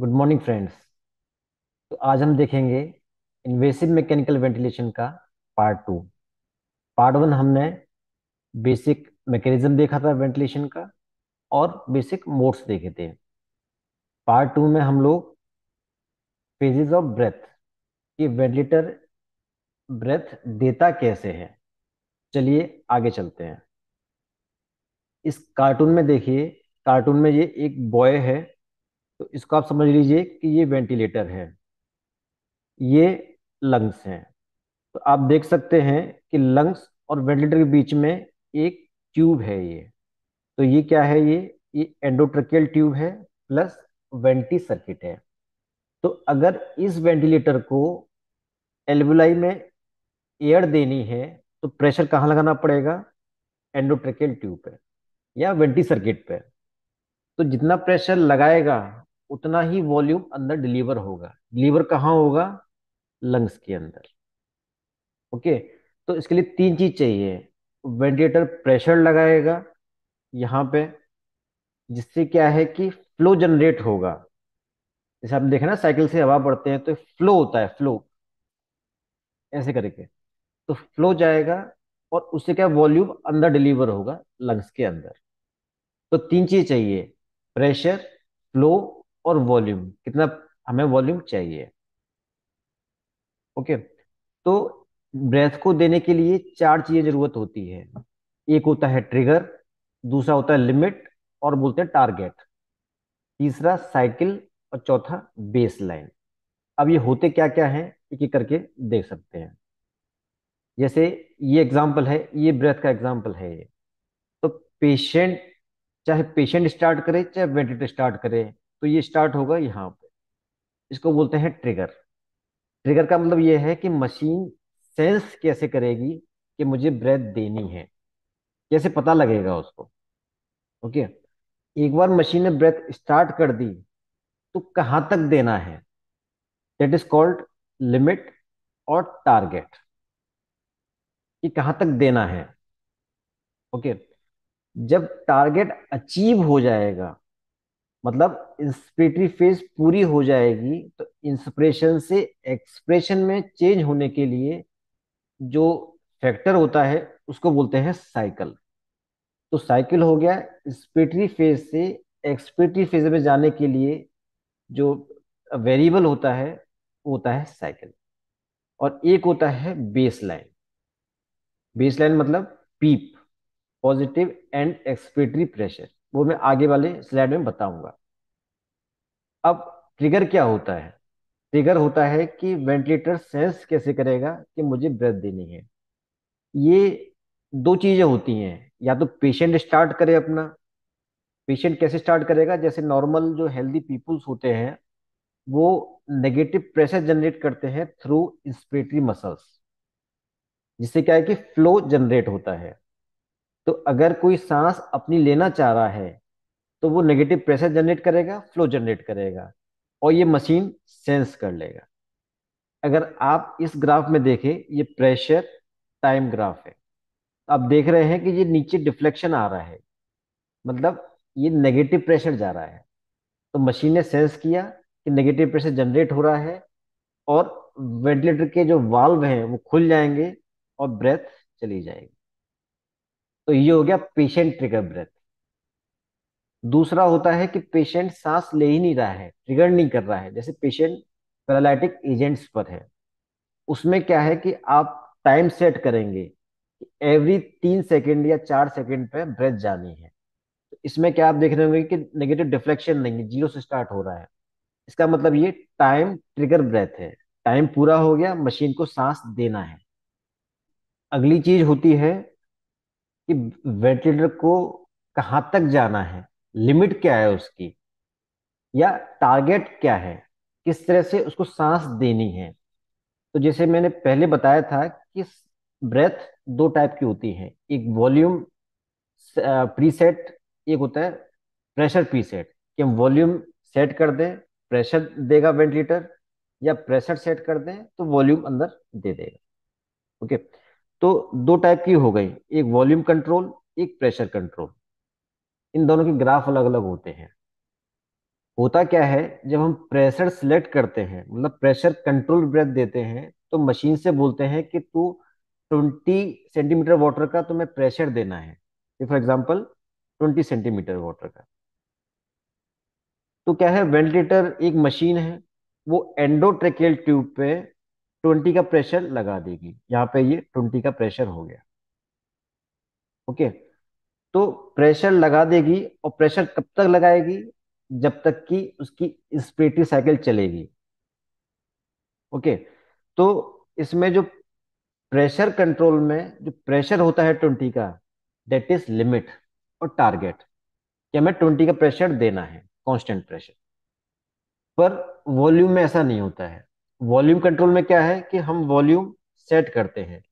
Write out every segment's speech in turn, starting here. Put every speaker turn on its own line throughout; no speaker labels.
Good morning friends तो आज हम देखेंगे इन्वेसिव मैकेनिकल वेंटिलेशन का पार्ट टू पार्ट वन हमने बेसिक मैकेनिज्म देखा था वेंटिलेशन का और बेसिक मोड्स देखे थे पार्ट टू में हम लोग फेजेस ऑफ ब्रेथ कि वेंटिलेटर ब्रेथ देता कैसे है चलिए आगे चलते हैं इस कार्टून में देखिए कार्टून में ये एक बॉय है तो इसको आप समझ लीजिए कि ये वेंटिलेटर है ये लंग्स हैं तो आप देख सकते हैं कि लंग्स और वेंटिलेटर के बीच में एक ट्यूब है ये तो ये क्या है ये ये एंडोट्रकियल ट्यूब है प्लस वेंटी सर्किट है तो अगर इस वेंटिलेटर को एल्बुलाई में एयर देनी है तो प्रेशर कहाँ लगाना पड़ेगा एंडोट्रकियल ट्यूब पे या वेंटी सर्किट पे तो जितना प्रेशर लगाएगा उतना ही वॉल्यूम अंदर डिलीवर होगा डिलीवर कहाँ होगा लंग्स के अंदर ओके तो इसके लिए तीन चीज चाहिए वेंटिलेटर प्रेशर लगाएगा यहाँ पे जिससे क्या है कि फ्लो जनरेट होगा जैसे आप देखें ना साइकिल से हवा बढ़ते हैं तो फ्लो होता है फ्लो ऐसे करके तो फ्लो जाएगा और उससे क्या वॉल्यूम अंदर डिलीवर होगा लंग्स के अंदर तो तीन चीज चाहिए प्रेशर फ्लो और वॉल्यूम कितना हमें वॉल्यूम चाहिए ओके तो ब्रेथ को देने के लिए चार चीजें जरूरत होती है एक होता है ट्रिगर दूसरा होता है लिमिट और बोलते हैं टारगेट तीसरा साइकिल और चौथा बेस लाइन अब ये होते क्या क्या हैं एक एक करके देख सकते हैं जैसे ये एग्जाम्पल है ये ब्रेथ का एग्जाम्पल है ये तो पेशेंट चाहे पेशेंट स्टार्ट करे चाहे वेंटिलेटर स्टार्ट करे तो ये स्टार्ट होगा यहाँ पे इसको बोलते हैं ट्रिगर ट्रिगर का मतलब ये है कि मशीन सेंस कैसे करेगी कि मुझे ब्रेथ देनी है कैसे पता लगेगा उसको ओके एक बार मशीन ने ब्रेथ स्टार्ट कर दी तो कहाँ तक देना है दैट इज कॉल्ड लिमिट और टारगेट कि कहाँ तक देना है ओके जब टारगेट अचीव हो जाएगा मतलब इंस्पिरेटरी फेज पूरी हो जाएगी तो इंस्पिरेशन से एक्सप्रेशन में चेंज होने के लिए जो फैक्टर होता है उसको बोलते हैं साइकिल तो साइकिल हो गया इंस्पिरेटरी फेज से एक्सपिरेटरी फेज में जाने के लिए जो वेरिएबल होता है होता है साइकिल और एक होता है बेस लाइन बेस लाइन मतलब peep positive end expiratory pressure वो मैं आगे वाले स्लाइड में बताऊंगा अब ट्रिगर क्या होता है ट्रिगर होता है कि वेंटिलेटर सेंस कैसे करेगा कि मुझे ब्रेथ देनी है ये दो चीजें होती हैं या तो पेशेंट स्टार्ट करे अपना पेशेंट कैसे स्टार्ट करेगा जैसे नॉर्मल जो हेल्दी पीपुल्स होते हैं वो नेगेटिव प्रेशर जनरेट करते हैं थ्रू इंस्पिरेटरी मसल्स जिससे क्या है कि फ्लो जनरेट होता है तो अगर कोई सांस अपनी लेना चाह रहा है तो वो नेगेटिव प्रेशर जनरेट करेगा फ्लो जनरेट करेगा और ये मशीन सेंस कर लेगा अगर आप इस ग्राफ में देखें ये प्रेशर टाइम ग्राफ है आप देख रहे हैं कि ये नीचे डिफ्लेक्शन आ रहा है मतलब ये नेगेटिव प्रेशर जा रहा है तो मशीन ने सेंस किया कि नेगेटिव प्रेशर जनरेट हो रहा है और वेंटिलेटर के जो वाल्व हैं वो खुल जाएंगे और ब्रेथ चली जाएगी तो ये हो गया पेशेंट ट्रिगर ब्रेथ दूसरा होता है कि पेशेंट सांस ले ही नहीं रहा है ट्रिगर नहीं कर रहा है जैसे पेशेंट पैरालिटिक एजेंट्स पर है उसमें क्या है कि आप टाइम सेट करेंगे कि एवरी तीन सेकेंड या चार सेकेंड पे ब्रेथ जानी है तो इसमें क्या आप देख रहे होंगे कि नेगेटिव डिफ्लेक्शन नहीं है जीरो से स्टार्ट हो रहा है इसका मतलब ये टाइम ट्रिगर ब्रेथ है टाइम पूरा हो गया मशीन को सांस देना है अगली चीज होती है कि वेंटिलेटर को कहाँ तक जाना है लिमिट क्या है उसकी या टारगेट क्या है किस तरह से उसको सांस देनी है तो जैसे मैंने पहले बताया था कि ब्रेथ दो टाइप की होती है एक वॉल्यूम प्रीसेट एक होता है प्रेशर प्रीसेट कि हम वॉल्यूम सेट कर दें प्रेशर देगा वेंटिलेटर या प्रेशर सेट कर दें तो वॉल्यूम अंदर दे देगा ओके okay? तो दो टाइप की हो गई एक वॉल्यूम कंट्रोल एक प्रेशर कंट्रोल इन दोनों के ग्राफ अलग अलग होते हैं होता क्या है जब हम प्रेशर सिलेक्ट करते हैं मतलब प्रेशर कंट्रोल ब्रेथ देते हैं तो मशीन से बोलते हैं कि तू 20 सेंटीमीटर वाटर का तुम्हें प्रेशर देना है फॉर एग्जाम्पल 20 सेंटीमीटर वाटर का तो क्या है वेंटिलेटर एक मशीन है वो एंडोट्रेकेल ट्यूब पे ट्वेंटी का प्रेशर लगा देगी यहाँ पे ये ट्वेंटी का प्रेशर हो गया ओके तो प्रेशर लगा देगी और प्रेशर कब तक लगाएगी जब तक कि उसकी स्पेटी साइकिल चलेगी ओके तो इसमें जो प्रेशर कंट्रोल में जो प्रेशर होता है ट्वेंटी का डेट इज लिमिट और टारगेट कि हमें ट्वेंटी का प्रेशर देना है कांस्टेंट प्रेशर पर वॉल्यूम में ऐसा नहीं होता है वॉल्यूम कंट्रोल में क्या है कि हम वॉल्यूम सेट करते हैं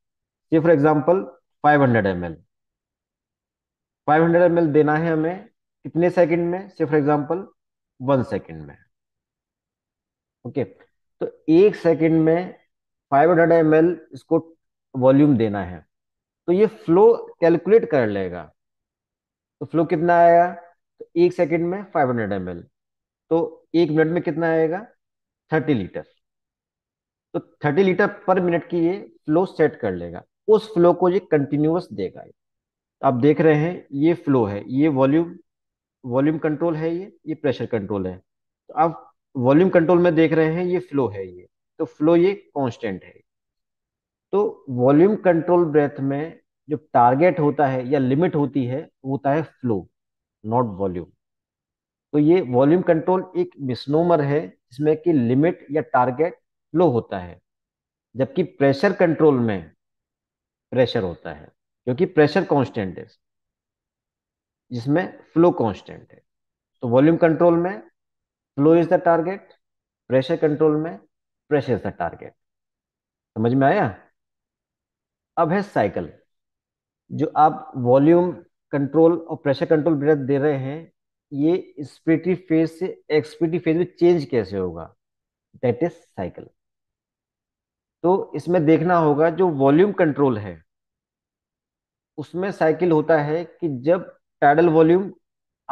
ये for example 500 hundred M L five hundred देना है हमें कितने सेकंड में से फॉर एग्जाम्पल वन सेकंड में ओके तो एक सेकंड में 500 हंड्रेड इसको वॉल्यूम देना है तो ये फ्लो कैलकुलेट कर लेगा तो फ्लो कितना आएगा तो एक सेकंड में 500 हंड्रेड तो एक मिनट में कितना आएगा 30 लीटर तो 30 लीटर पर मिनट की ये फ्लो सेट कर लेगा उस फ्लो को ये कंटिन्यूस देगा तो आप देख रहे हैं ये फ्लो है ये वॉल्यूम वॉल्यूम कंट्रोल है ये ये प्रेशर कंट्रोल है तो आप वॉल्यूम कंट्रोल में देख रहे हैं ये फ्लो है ये तो फ्लो ये कांस्टेंट है तो वॉल्यूम कंट्रोल ब्रेथ में जो टारगेट होता है या लिमिट होती है वो होता है फ्लो नॉट वॉल्यूम तो ये वॉल्यूम कंट्रोल एक मिसनोमर है जिसमें कि लिमिट या टारगेट लो होता है जबकि प्रेशर कंट्रोल में प्रेशर होता है क्योंकि प्रेशर कांस्टेंट है जिसमें फ्लो कांस्टेंट है तो वॉल्यूम कंट्रोल में flow is the target pressure control में प्रेशर इज द टारगेट समझ में आया अब है साइकिल जो आप वॉल्यूम कंट्रोल और प्रेशर कंट्रोल ब्रेथ दे रहे हैं ये स्पीटी फेज से एक्सपीटी फेज में चेंज कैसे होगा दैट इज साइकिल तो इसमें देखना होगा जो वॉल्यूम कंट्रोल है उसमें साइकिल होता है कि जब पैडल वॉल्यूम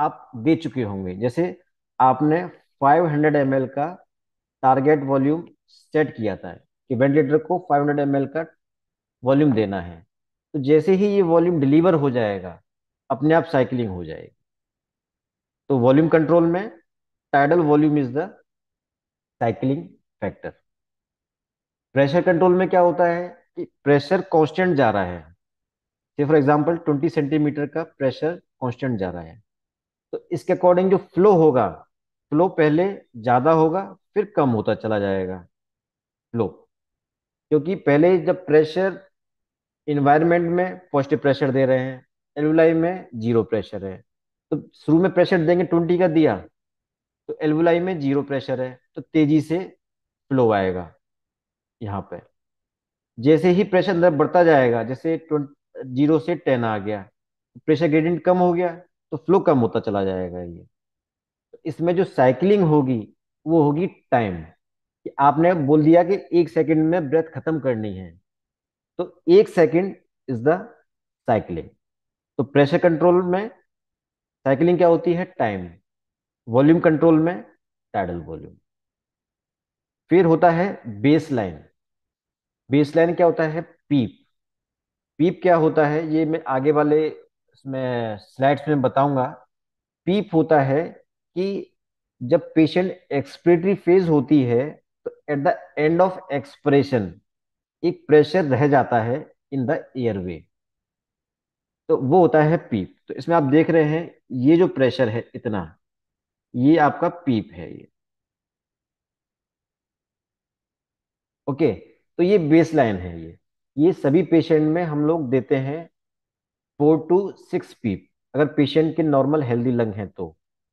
आप दे चुके होंगे जैसे आपने 500 हंड्रेड का टारगेट वॉल्यूम सेट किया था कि वेंटिलेटर को 500 हंड्रेड का वॉल्यूम देना है तो जैसे ही ये वॉल्यूम डिलीवर हो जाएगा अपने आप साइकिलिंग हो जाएगी तो वॉल्यूम कंट्रोल में tidal volume is the cycling factor pressure control में क्या होता है कि प्रेशर कांस्टेंट जा रहा है से फॉर एग्जांपल 20 सेंटीमीटर का प्रेशर कांस्टेंट जा रहा है तो इसके अकॉर्डिंग जो फ्लो होगा फ्लो पहले ज़्यादा होगा फिर कम होता चला जाएगा फ्लो क्योंकि पहले जब प्रेशर इन्वायरमेंट में पॉजिटिव प्रेशर दे रहे हैं एलवलाई में जीरो प्रेशर है तो शुरू में प्रेशर देंगे ट्वेंटी का दिया तो एलवलाई में जीरो प्रेशर है तो तेजी से फ्लो आएगा यहाँ पे जैसे ही प्रेशर अंदर बढ़ता जाएगा जैसे जीरो से टेन आ गया प्रेशर ग्रेडियंट कम हो गया तो फ्लो कम होता चला जाएगा ये तो इसमें जो साइकिलिंग होगी वो होगी टाइम कि आपने बोल दिया कि एक सेकंड में ब्रेथ खत्म करनी है तो एक सेकंड इज द साइकिलिंग तो प्रेशर कंट्रोल में साइकिलिंग क्या होती है टाइम वॉल्यूम कंट्रोल में टाइडल वॉल्यूम फिर होता है बेस लाइन बेस लाइन क्या होता है पीप पीप क्या होता है ये मैं आगे वाले इसमें स्लाइड्स में बताऊंगा पीप होता है कि जब पेशेंट एक्सपिरेटरी फेज होती है तो at the end of expression एक प्रेशर रह जाता है इन द एयरवे तो वो होता है पीप तो इसमें आप देख रहे हैं ये जो प्रेशर है इतना ये आपका पीप है ये ओके तो ये बेस लाइन है ये ये सभी पेशेंट में हम लोग देते हैं फोर टू सिक्स पीप अगर पेशेंट के नॉर्मल हेल्दी लंग हैं तो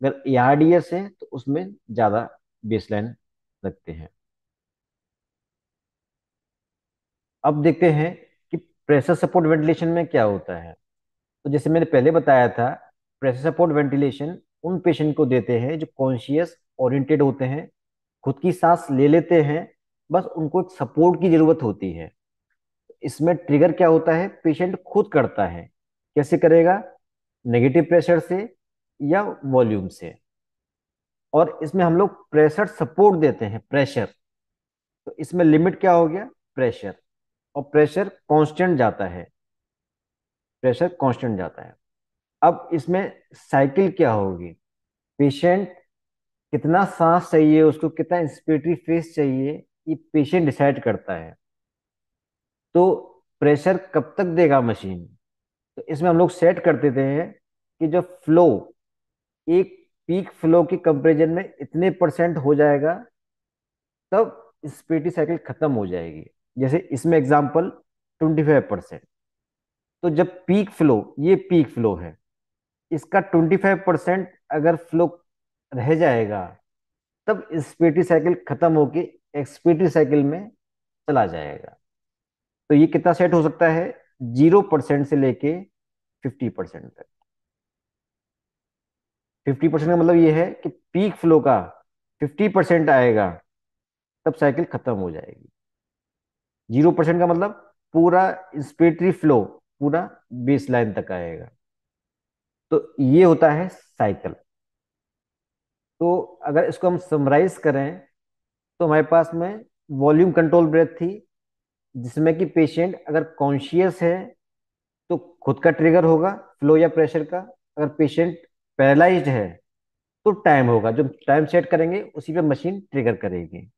अगर एआरडीएस है तो उसमें ज़्यादा बेस लाइन रखते हैं अब देखते हैं कि प्रेशर सपोर्ट वेंटिलेशन में क्या होता है तो जैसे मैंने पहले बताया था प्रेशर सपोर्ट वेंटिलेशन उन पेशेंट को देते हैं जो कॉन्शियस ओरिएंटेड होते हैं खुद की सांस ले लेते हैं बस उनको एक सपोर्ट की जरूरत होती है इसमें ट्रिगर क्या होता है पेशेंट खुद करता है कैसे करेगा नेगेटिव प्रेशर से या वॉल्यूम से और इसमें हम लोग प्रेशर सपोर्ट देते हैं प्रेशर तो इसमें लिमिट क्या हो गया प्रेशर और प्रेशर कांस्टेंट जाता है प्रेशर कांस्टेंट जाता है अब इसमें साइकिल क्या होगी पेशेंट कितना सांस चाहिए उसको कितना इंस्पिरेटरी फेस चाहिए ये पेशेंट डिसाइड करता है तो प्रेशर कब तक देगा मशीन तो इसमें हम लोग सेट कर देते हैं कि जो फ्लो एक पीक फ्लो के कंपेरिजन में इतने परसेंट हो जाएगा तब स्पीटी साइकिल खत्म हो जाएगी जैसे इसमें एग्जाम्पल ट्वेंटी फाइव परसेंट तो जब पीक फ्लो ये पीक फ्लो है इसका ट्वेंटी फाइव परसेंट अगर फ्लो रह जाएगा तब स्पीटी साइकिल खत्म होके एक्सपीटी साइकिल में चला जाएगा तो ये कितना सेट हो सकता है जीरो परसेंट से लेके फिफ्टी परसेंट तक फिफ्टी परसेंट का मतलब ये है कि पीक फ्लो का फिफ्टी परसेंट आएगा तब साइकिल खत्म हो जाएगी जीरो परसेंट का मतलब पूरा इंस्पिरेटरी फ्लो पूरा बेस लाइन तक आएगा तो ये होता है साइकिल तो अगर इसको हम समराइज करें तो हमारे पास में वॉल्यूम कंट्रोल ब्रेथ थी जिसमें कि पेशेंट अगर कॉन्शियस है तो खुद का ट्रिगर होगा फ्लो या प्रेशर का अगर पेशेंट पैरालाइज है तो टाइम होगा जो टाइम सेट करेंगे उसी पे मशीन ट्रिगर करेगी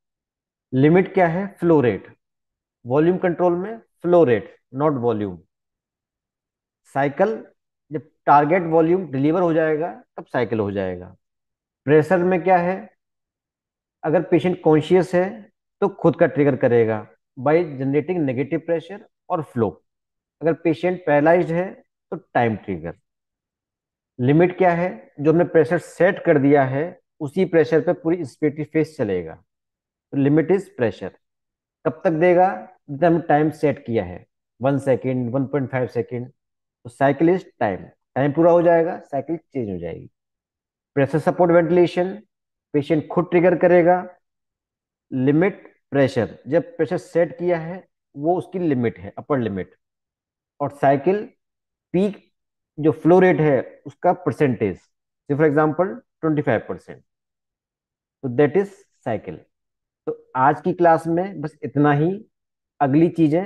लिमिट क्या है फ्लो रेट वॉल्यूम कंट्रोल में flow rate not volume cycle जब टारगेट वॉल्यूम डिलीवर हो जाएगा तब साइकिल हो जाएगा प्रेशर में क्या है अगर पेशेंट कॉन्शियस है तो खुद का ट्रिगर करेगा बाय जनरेटिंग नेगेटिव प्रेशर और फ्लो अगर पेशेंट पैरालाइज है तो टाइम ट्रिगर लिमिट क्या है जो हमने प्रेशर सेट कर दिया है उसी प्रेशर पे पूरी स्पेटी फेस चलेगा तो लिमिट इज प्रेशर कब तक देगा जितना हमने टाइम सेट किया है one second one point five second तो साइकिल इज टाइम टाइम पूरा हो जाएगा साइकिल चेंज हो जाएगी प्रेशर सपोर्ट वेंटिलेशन पेशेंट खुद ट्रिगर करेगा लिमिट प्रेशर जब प्रेशर सेट किया है वो उसकी लिमिट है अपर लिमिट और साइकिल पीक जो फ्लो रेट है उसका percentage for example twenty five percent तो दैट इज साइकिल तो आज की क्लास में बस इतना ही अगली चीजें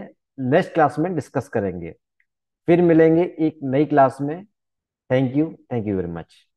नेक्स्ट क्लास में डिस्कस करेंगे फिर मिलेंगे एक नई क्लास में thank you thank you very much